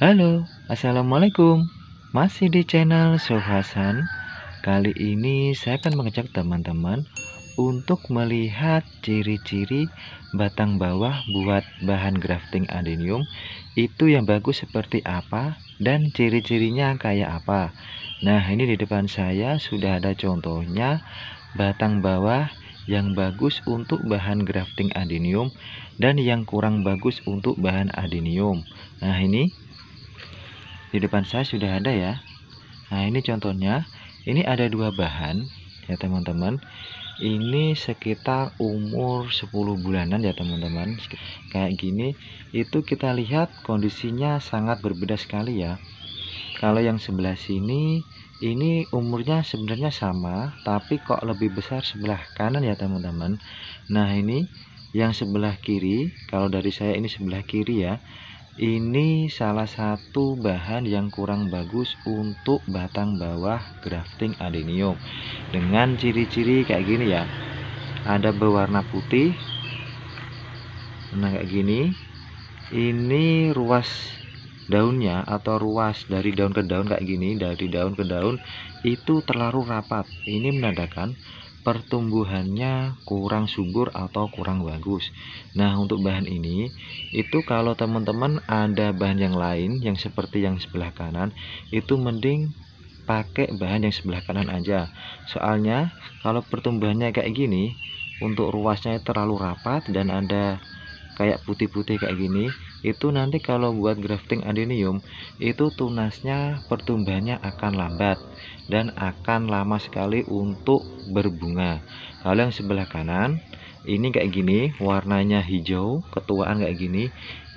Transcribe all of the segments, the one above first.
Halo, Assalamualaikum Masih di channel Sohasan Kali ini saya akan mengecek teman-teman Untuk melihat ciri-ciri batang bawah buat bahan grafting adenium Itu yang bagus seperti apa dan ciri-cirinya kayak apa Nah ini di depan saya sudah ada contohnya Batang bawah yang bagus untuk bahan grafting adenium dan yang kurang bagus untuk bahan adenium. Nah, ini di depan saya sudah ada ya nah ini contohnya ini ada dua bahan ya teman-teman ini sekitar umur 10 bulanan ya teman-teman kayak gini itu kita lihat kondisinya sangat berbeda sekali ya kalau yang sebelah sini ini umurnya sebenarnya sama tapi kok lebih besar sebelah kanan ya teman-teman nah ini yang sebelah kiri kalau dari saya ini sebelah kiri ya ini salah satu bahan yang kurang bagus untuk batang bawah grafting adenium dengan ciri-ciri kayak gini ya ada berwarna putih nah kayak gini ini ruas daunnya atau ruas dari daun ke daun kayak gini dari daun ke daun itu terlalu rapat ini menandakan pertumbuhannya kurang subur atau kurang bagus. Nah, untuk bahan ini itu kalau teman-teman ada bahan yang lain yang seperti yang sebelah kanan, itu mending pakai bahan yang sebelah kanan aja. Soalnya kalau pertumbuhannya kayak gini, untuk ruasnya terlalu rapat dan ada kayak putih-putih kayak gini itu nanti kalau buat grafting adenium itu tunasnya pertumbuhannya akan lambat dan akan lama sekali untuk berbunga kalau yang sebelah kanan ini kayak gini warnanya hijau ketuaan kayak gini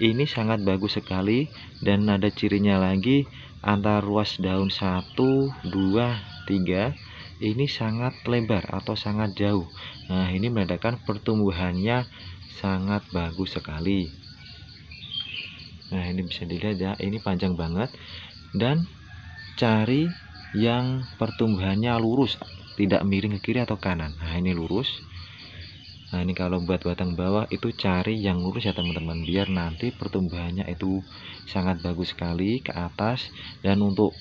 ini sangat bagus sekali dan ada cirinya lagi antar ruas daun 1 2 3 ini sangat lebar atau sangat jauh nah ini menandakan pertumbuhannya sangat bagus sekali nah ini bisa dilihat ya ini panjang banget dan cari yang pertumbuhannya lurus tidak miring ke kiri atau kanan nah ini lurus nah ini kalau buat batang bawah itu cari yang lurus ya teman-teman biar nanti pertumbuhannya itu sangat bagus sekali ke atas dan untuk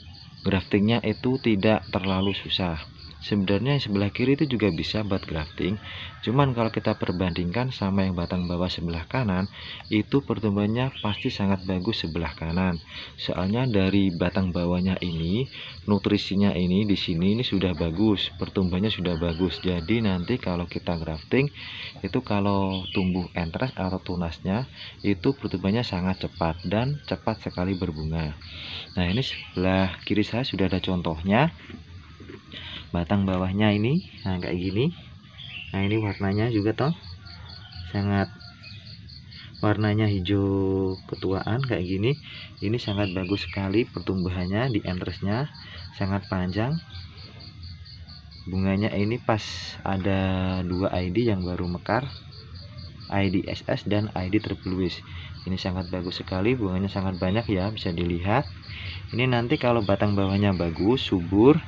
graftingnya itu tidak terlalu susah sebenarnya yang sebelah kiri itu juga bisa buat grafting cuman kalau kita perbandingkan sama yang batang bawah sebelah kanan itu pertumbuhannya pasti sangat bagus sebelah kanan soalnya dari batang bawahnya ini nutrisinya ini di sini ini sudah bagus pertumbuhannya sudah bagus jadi nanti kalau kita grafting itu kalau tumbuh entres atau tunasnya itu pertumbuhannya sangat cepat dan cepat sekali berbunga nah ini sebelah kiri saya sudah ada contohnya batang bawahnya ini nah kayak gini nah ini warnanya juga toh sangat warnanya hijau ketuaan kayak gini ini sangat bagus sekali pertumbuhannya di entresnya sangat panjang bunganya ini pas ada dua ID yang baru mekar ID SS dan ID terpeluis, Ini sangat bagus sekali, bunganya sangat banyak ya, bisa dilihat. Ini nanti kalau batang bawahnya bagus, subur,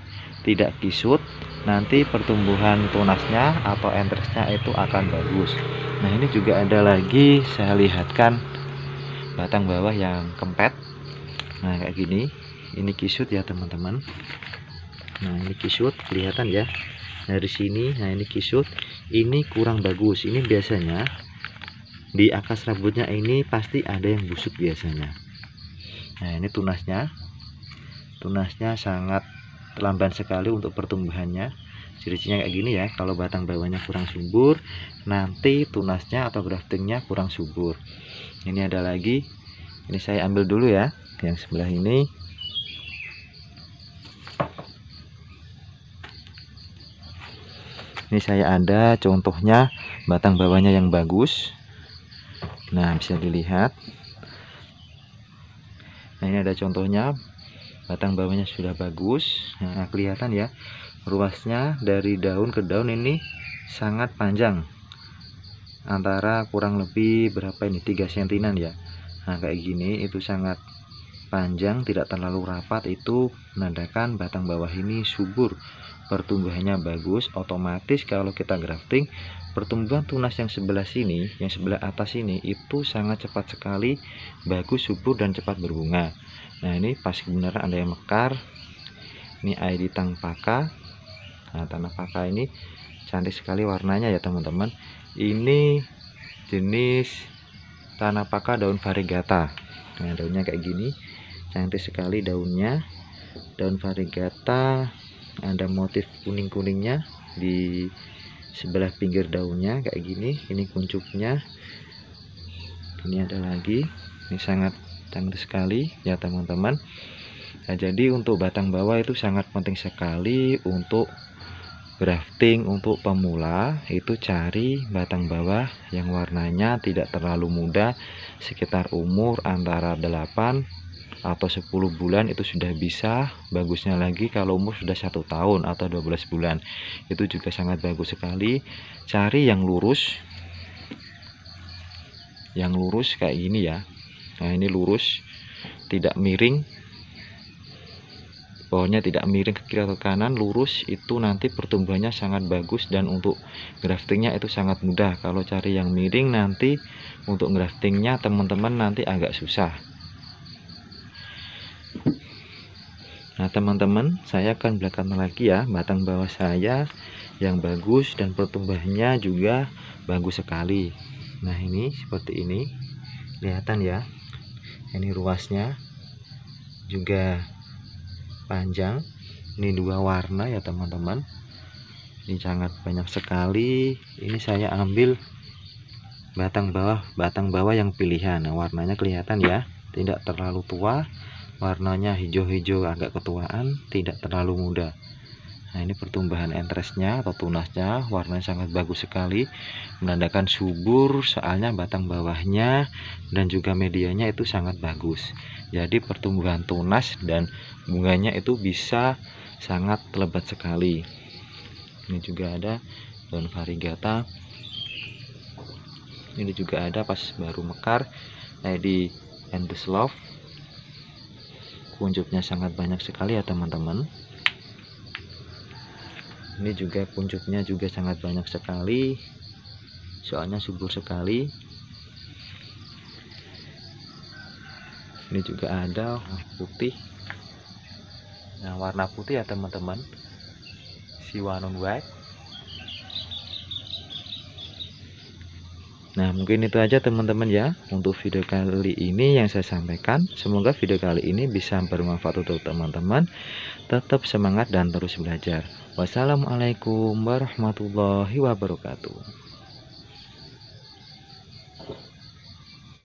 tidak kisut nanti pertumbuhan tunasnya atau entresnya itu akan bagus nah ini juga ada lagi saya lihatkan batang bawah yang kempet nah kayak gini ini kisut ya teman-teman nah ini kisut kelihatan ya dari sini nah ini kisut ini kurang bagus ini biasanya di akas rambutnya ini pasti ada yang busuk biasanya nah ini tunasnya tunasnya sangat lamban sekali untuk pertumbuhannya ciri-cirinya kayak gini ya kalau batang bawahnya kurang subur nanti tunasnya atau graftingnya kurang subur ini ada lagi ini saya ambil dulu ya yang sebelah ini ini saya ada contohnya batang bawahnya yang bagus nah bisa dilihat nah ini ada contohnya batang bawahnya sudah bagus nah, kelihatan ya ruasnya dari daun ke daun ini sangat panjang antara kurang lebih berapa ini 3 sentinan ya nah kayak gini itu sangat panjang tidak terlalu rapat itu menandakan batang bawah ini subur pertumbuhannya bagus otomatis kalau kita grafting pertumbuhan tunas yang sebelah sini yang sebelah atas ini itu sangat cepat sekali bagus subur dan cepat berbunga nah ini pas benar ada yang mekar ini air di tang paka nah tanah paka ini cantik sekali warnanya ya teman-teman ini jenis tanah paka daun variegata nah daunnya kayak gini cantik sekali daunnya daun variegata ada motif kuning-kuningnya di sebelah pinggir daunnya kayak gini ini kuncupnya ini ada lagi ini sangat cantik sekali ya teman-teman nah, jadi untuk batang bawah itu sangat penting sekali untuk grafting untuk pemula itu cari batang bawah yang warnanya tidak terlalu muda sekitar umur antara 8 atau 10 bulan itu sudah bisa bagusnya lagi kalau umur sudah satu tahun atau 12 bulan itu juga sangat bagus sekali cari yang lurus yang lurus kayak gini ya nah ini lurus tidak miring pohonnya tidak miring ke kiri atau kanan lurus itu nanti pertumbuhannya sangat bagus dan untuk graftingnya itu sangat mudah kalau cari yang miring nanti untuk graftingnya teman-teman nanti agak susah Nah teman-teman saya akan belakang lagi ya batang bawah saya yang bagus dan pertumbuhannya juga bagus sekali Nah ini seperti ini kelihatan ya ini ruasnya juga panjang ini dua warna ya teman-teman ini sangat banyak sekali ini saya ambil batang bawah batang bawah yang pilihan nah, warnanya kelihatan ya tidak terlalu tua warnanya hijau-hijau agak ketuaan tidak terlalu muda nah ini pertumbuhan entresnya atau tunasnya warnanya sangat bagus sekali menandakan subur soalnya batang bawahnya dan juga medianya itu sangat bagus jadi pertumbuhan tunas dan bunganya itu bisa sangat lebat sekali ini juga ada daun varigata ini juga ada pas baru mekar eh, di love punjuknya sangat banyak sekali ya teman-teman ini juga punjuknya juga sangat banyak sekali soalnya subur sekali ini juga ada putih nah warna putih ya teman-teman si wanon white Nah mungkin itu aja teman-teman ya untuk video kali ini yang saya sampaikan. Semoga video kali ini bisa bermanfaat untuk teman-teman. Tetap semangat dan terus belajar. Wassalamualaikum warahmatullahi wabarakatuh.